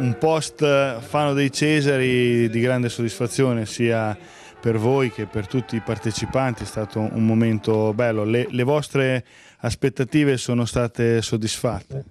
un post eh, Fano dei Cesari di grande soddisfazione sia per voi che per tutti i partecipanti, è stato un momento bello. Le, le vostre aspettative sono state soddisfatte?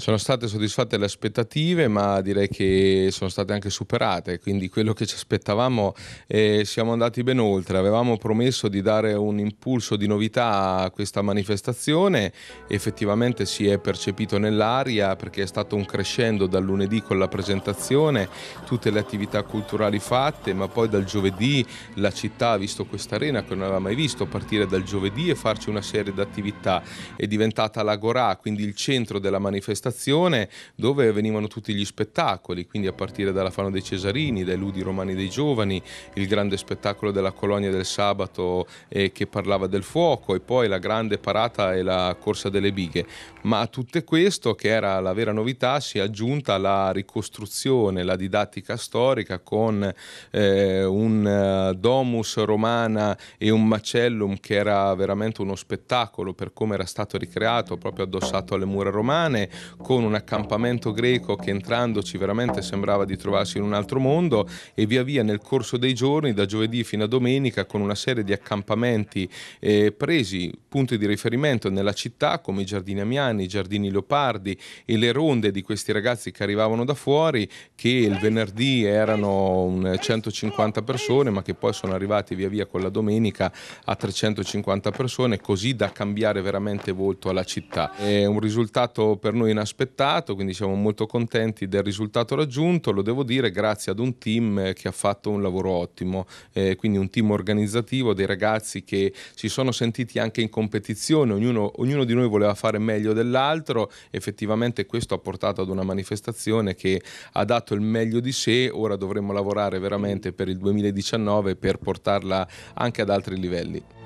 Sono state soddisfatte le aspettative, ma direi che sono state anche superate, quindi quello che ci aspettavamo eh, siamo andati ben oltre. Avevamo promesso di dare un impulso di novità a questa manifestazione, effettivamente si è percepito nell'aria perché è stato un crescendo dal lunedì con la presentazione, tutte le attività culturali fatte, ma poi dal giovedì la città ha visto questa arena che non aveva mai visto partire dal giovedì e farci una serie di attività. È diventata l'Agorà, quindi il centro della manifestazione stazione dove venivano tutti gli spettacoli, quindi a partire dalla Fano dei Cesarini, dai Ludi Romani dei Giovani, il grande spettacolo della Colonia del Sabato eh, che parlava del fuoco e poi la grande parata e la corsa delle bighe. Ma a tutto questo, che era la vera novità, si è aggiunta la ricostruzione, la didattica storica con eh, un eh, domus romana e un macellum che era veramente uno spettacolo per come era stato ricreato proprio addossato alle mura romane, con un accampamento greco che entrandoci veramente sembrava di trovarsi in un altro mondo e via via nel corso dei giorni, da giovedì fino a domenica, con una serie di accampamenti eh, presi punti di riferimento nella città come i giardini amiani, i giardini leopardi e le ronde di questi ragazzi che arrivavano da fuori che il venerdì erano 150 persone ma che poi sono arrivati via via con la domenica a 350 persone così da cambiare veramente volto alla città. È un risultato per noi inaspettabile aspettato, quindi siamo molto contenti del risultato raggiunto, lo devo dire grazie ad un team eh, che ha fatto un lavoro ottimo, eh, quindi un team organizzativo, dei ragazzi che si sono sentiti anche in competizione, ognuno, ognuno di noi voleva fare meglio dell'altro, effettivamente questo ha portato ad una manifestazione che ha dato il meglio di sé, ora dovremo lavorare veramente per il 2019 per portarla anche ad altri livelli.